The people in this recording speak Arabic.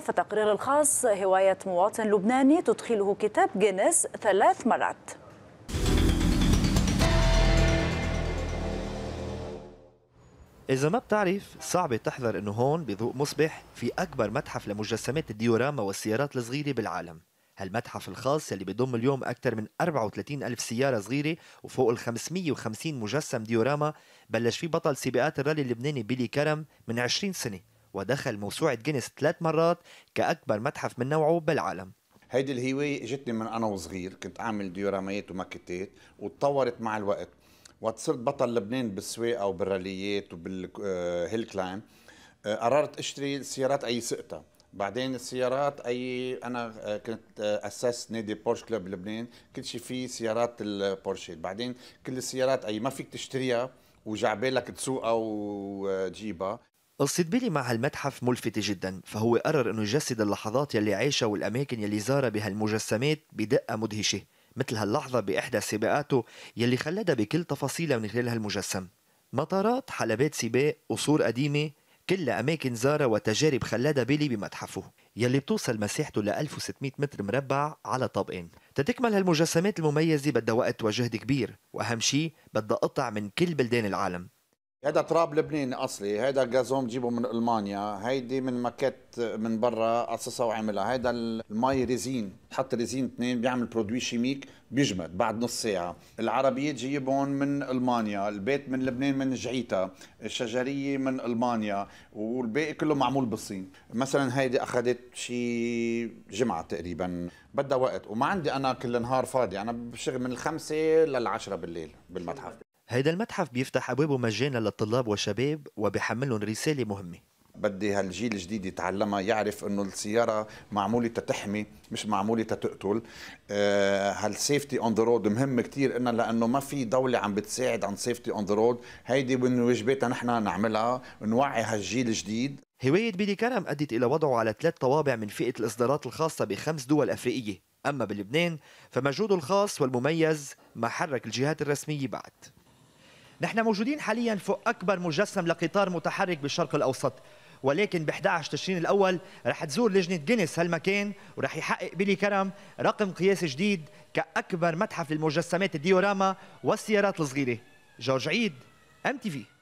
في تقرير الخاص هواية مواطن لبناني تدخله كتاب جينيس ثلاث مرات إذا ما بتعرف صعب تحضر إنه هون بضوء مصبح في أكبر متحف لمجسمات الديوراما والسيارات الصغيرة بالعالم هالمتحف الخاص اللي بيضم اليوم أكثر من 34 ألف سيارة صغيرة وفوق ال 550 مجسم ديوراما بلش فيه بطل سباقات الرالي اللبناني بيلي كرم من 20 سنة ودخل موسوعة جينيس ثلاث مرات كأكبر متحف من نوعه بالعالم هيدي الهواية اجتني من أنا وصغير كنت أعمل ديوراميات وماكيتات وتطورت مع الوقت وقت صرت بطل لبنان بالسواقة وبالراليات وبالهيل آه، كلايم آه، قررت اشتري سيارات اي سقطة بعدين السيارات اي انا آه، كنت اسست نادي بورش كلوب لبنان كل شيء فيه سيارات البورشي بعدين كل السيارات اي ما فيك تشتريها وجعبالك تسوقها وتجيبها قصة بيلي مع هالمتحف ملفتة جدا فهو قرر انه يجسد اللحظات يلي عاشها والاماكن يلي زارها بهالمجسمات بدقة مدهشة مثل هاللحظة بإحدى سباقاته يلي خلدها بكل تفاصيلها من خلال هالمجسم مطارات حلبات سباق قصور قديمة كلها أماكن زارها وتجارب خلدها بيلي بمتحفه يلي بتوصل مساحته ل 1600 متر مربع على طابقين تتكمل هالمجسمات المميزة بدها وقت وجهد كبير وأهم شيء بدها قطع من كل بلدان العالم هذا تراب لبناني اصلي هذا غازوم جيبه من المانيا هيدي من ماكيت من برا اسسها وعملها هذا المي ريزين حط ريزين اثنين بيعمل برودوي شيميك بيجمد بعد نص ساعه العربيه جيبهم من المانيا البيت من لبنان من جعيتا الشجريه من المانيا والباقي كله معمول بالصين مثلا هيدي اخذت شي جمعه تقريبا بدها وقت وما عندي انا كل نهار فاضي انا بشتغل من الخمسه للعشرة بالليل بالمتحف هيدا المتحف بيفتح أبوابه مجانا للطلاب والشباب وبيحملهم رسالة مهمة بدي هالجيل الجديد يتعلمها يعرف انه السياره معموله تتحمي مش معموله تتقتل هالسيفتي اون ذا رود مهم كثير لنا لانه ما في دوله عم بتساعد عن سيفتي اون ذا رود هيدي من واجباتنا نحن نعملها نوعي هالجيل الجديد هواية بيدي كرم أدت إلى وضعه على ثلاث طوابع من فئة الإصدارات الخاصة بخمس دول أفريقية أما بلبنان فمجهوده الخاص والمميز ما حرك الجهات الرسمية بعد نحن موجودين حاليا فوق أكبر مجسم لقطار متحرك بالشرق الأوسط ولكن ب 11 تشرين الاول رح تزور لجنه جينيس هالمكان ورح يحقق بيلي كرم رقم قياسي جديد كاكبر متحف للمجسمات الديوراما والسيارات الصغيره جورج عيد ام تي في